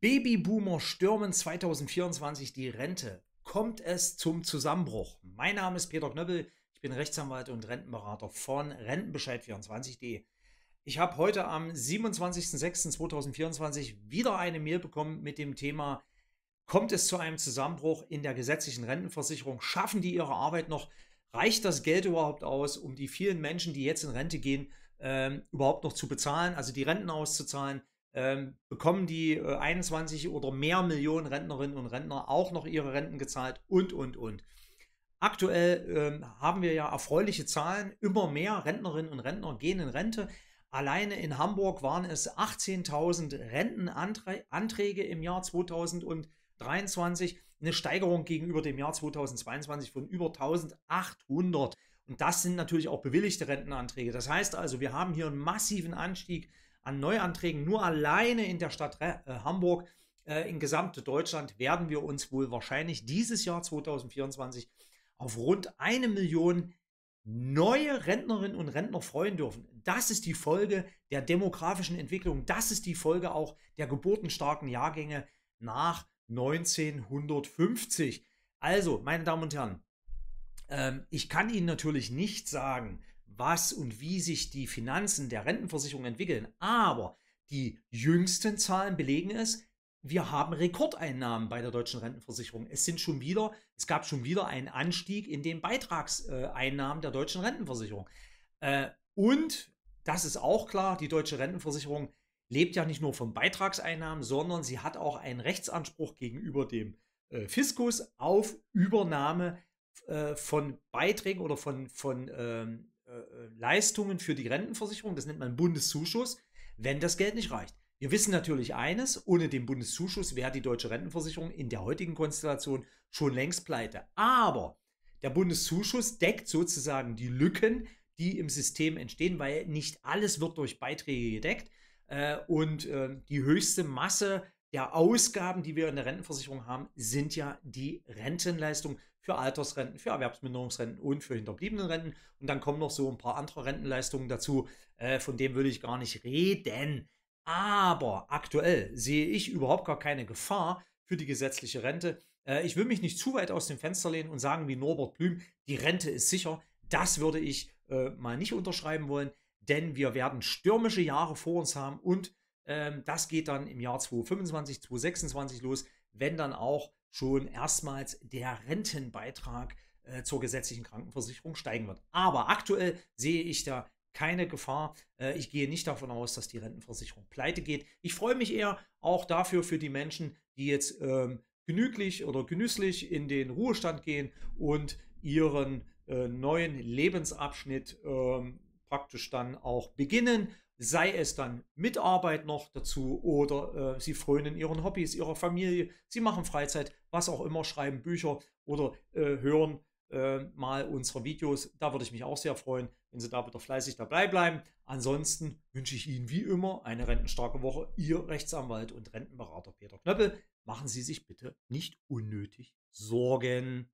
Babyboomer stürmen 2024 die Rente. Kommt es zum Zusammenbruch? Mein Name ist Peter Knöppel, ich bin Rechtsanwalt und Rentenberater von Rentenbescheid24.de. Ich habe heute am 27.06.2024 wieder eine Mail bekommen mit dem Thema, kommt es zu einem Zusammenbruch in der gesetzlichen Rentenversicherung? Schaffen die ihre Arbeit noch? Reicht das Geld überhaupt aus, um die vielen Menschen, die jetzt in Rente gehen, ähm, überhaupt noch zu bezahlen, also die Renten auszuzahlen? Ähm, bekommen die 21 äh, oder mehr Millionen Rentnerinnen und Rentner auch noch ihre Renten gezahlt und, und, und. Aktuell ähm, haben wir ja erfreuliche Zahlen. Immer mehr Rentnerinnen und Rentner gehen in Rente. Alleine in Hamburg waren es 18.000 Rentenanträge im Jahr 2023, eine Steigerung gegenüber dem Jahr 2022 von über 1.800. Und das sind natürlich auch bewilligte Rentenanträge. Das heißt also, wir haben hier einen massiven Anstieg an Neuanträgen nur alleine in der Stadt äh, Hamburg äh, in gesamte Deutschland werden wir uns wohl wahrscheinlich dieses Jahr 2024 auf rund eine Million neue Rentnerinnen und Rentner freuen dürfen. Das ist die Folge der demografischen Entwicklung. Das ist die Folge auch der geburtenstarken Jahrgänge nach 1950. Also, meine Damen und Herren, ähm, ich kann Ihnen natürlich nicht sagen, was und wie sich die Finanzen der Rentenversicherung entwickeln. Aber die jüngsten Zahlen belegen es, wir haben Rekordeinnahmen bei der deutschen Rentenversicherung. Es sind schon wieder, es gab schon wieder einen Anstieg in den Beitragseinnahmen der deutschen Rentenversicherung. Äh, und das ist auch klar, die deutsche Rentenversicherung lebt ja nicht nur von Beitragseinnahmen, sondern sie hat auch einen Rechtsanspruch gegenüber dem äh, Fiskus auf Übernahme äh, von Beiträgen oder von, von ähm, äh, äh, Leistungen für die Rentenversicherung, das nennt man Bundeszuschuss, wenn das Geld nicht reicht. Wir wissen natürlich eines, ohne den Bundeszuschuss wäre die deutsche Rentenversicherung in der heutigen Konstellation schon längst pleite. Aber der Bundeszuschuss deckt sozusagen die Lücken, die im System entstehen, weil nicht alles wird durch Beiträge gedeckt. Äh, und die höchste Masse der Ausgaben, die wir in der Rentenversicherung haben, sind ja die Rentenleistungen für Altersrenten, für Erwerbsminderungsrenten und für Hinterbliebenenrenten. Und dann kommen noch so ein paar andere Rentenleistungen dazu, äh, von denen würde ich gar nicht reden. Aber aktuell sehe ich überhaupt gar keine Gefahr für die gesetzliche Rente. Äh, ich will mich nicht zu weit aus dem Fenster lehnen und sagen wie Norbert Blüm, die Rente ist sicher. Das würde ich äh, mal nicht unterschreiben wollen, denn wir werden stürmische Jahre vor uns haben und ähm, das geht dann im Jahr 2025, 2026 los, wenn dann auch schon erstmals der Rentenbeitrag äh, zur gesetzlichen Krankenversicherung steigen wird. Aber aktuell sehe ich da keine Gefahr. Äh, ich gehe nicht davon aus, dass die Rentenversicherung pleite geht. Ich freue mich eher auch dafür für die Menschen, die jetzt ähm, genüglich oder genüsslich in den Ruhestand gehen und ihren äh, neuen Lebensabschnitt ähm, praktisch dann auch beginnen sei es dann mit Arbeit noch dazu oder äh, sie frönen ihren Hobbys, ihrer Familie, sie machen Freizeit, was auch immer, schreiben Bücher oder äh, hören äh, mal unsere Videos. Da würde ich mich auch sehr freuen, wenn Sie da bitte fleißig dabei bleiben. Ansonsten wünsche ich Ihnen wie immer eine rentenstarke Woche. Ihr Rechtsanwalt und Rentenberater Peter Knöppel. Machen Sie sich bitte nicht unnötig Sorgen.